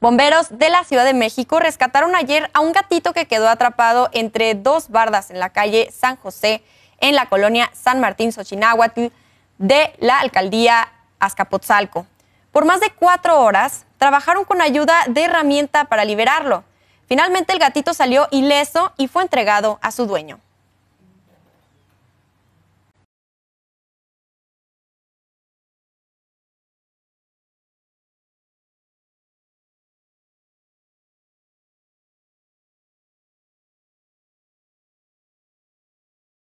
Bomberos de la Ciudad de México rescataron ayer a un gatito que quedó atrapado entre dos bardas en la calle San José, en la colonia San Martín Xochinahuatl de la alcaldía Azcapotzalco. Por más de cuatro horas trabajaron con ayuda de herramienta para liberarlo. Finalmente el gatito salió ileso y fue entregado a su dueño.